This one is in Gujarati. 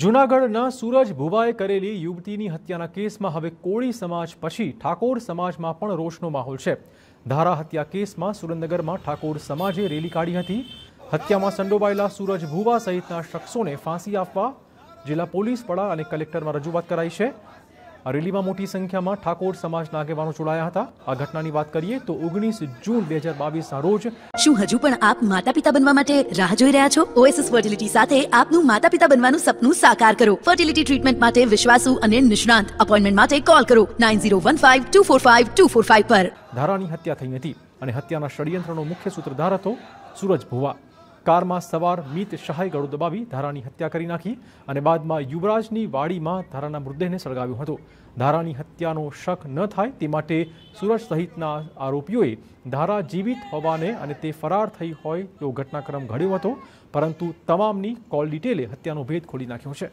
જૂનાગઢના સૂરજ ભુવાએ કરેલી યુવતીની હત્યાના કેસમાં હવે કોળી સમાજ પછી ઠાકોર સમાજમાં પણ રોષનો માહોલ છે ધારા હત્યા કેસમાં સુરેન્દ્રનગરમાં ઠાકોર સમાજે રેલી કાઢી હતી હત્યામાં સંડોવાયેલા સૂરજ ભુવા સહિતના શખ્સોને ફાંસી આપવા જિલ્લા પોલીસ વડા અને કલેક્ટરમાં રજૂઆત કરાઈ છે આ રેલીમાં મોટી સંખ્યામાં ઠાકોર સમાજના આગેવાનો જોડાયા હતા આ ઘટનાની વાત કરીએ તો ઓગણીસ જૂન બે હજાર બાવીસના રોજ શું હજુ પણ આપ માતા પિતા બનવા માટે રાહ જોઈ રહ્યા છો ઓએસએસ ફર્ટિલિટી સાથે આપનું માતા પિતા બનવાનું સપનું સાકાર કરો ફર્ટિલિટી ટ્રીટમેન્ટ માટે વિશ્વાસુ અને નિષ્ણાંત અપોઇન્ટમેન્ટ માટે કોલ કરો nine zero one five two four five two four five પર ધારાની હત્યા થઈ હતી અને હત્યાના ષડયંત્રનો મુખ્ય સૂત્રધાર હતો સૂરજ ભુવા કારમાં સવાર મિત શાહે ગળો દબાવી ધારાની હત્યા કરી નાખી અને બાદમાં યુવરાજની વાડીમાં ધારાના મૃતદેહને સળગાવ્યો હતો ધારાની હત્યાનો શક ન થાય તે માટે સુરજ સહિતના આરોપીઓએ ધારા જીવિત હોવાને અને તે ફરાર થઈ હોય તેવો ઘટનાક્રમ ઘડ્યો હતો પરંતુ તમામની કોલ ડિટેલે હત્યાનો ભેદ ખોલી નાખ્યો છે